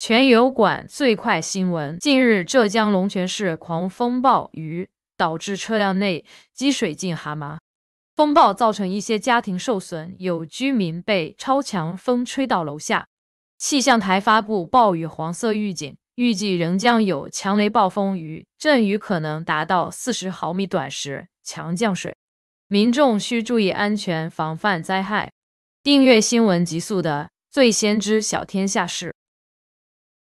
全油管最快新闻：近日，浙江龙泉市狂风暴雨导致车辆内积水进蛤蟆。风暴造成一些家庭受损，有居民被超强风吹到楼下。气象台发布暴雨黄色预警，预计仍将有强雷暴风雨，阵雨可能达到四十毫米，短时强降水，民众需注意安全，防范灾害。订阅新闻极速的，最先知晓天下事。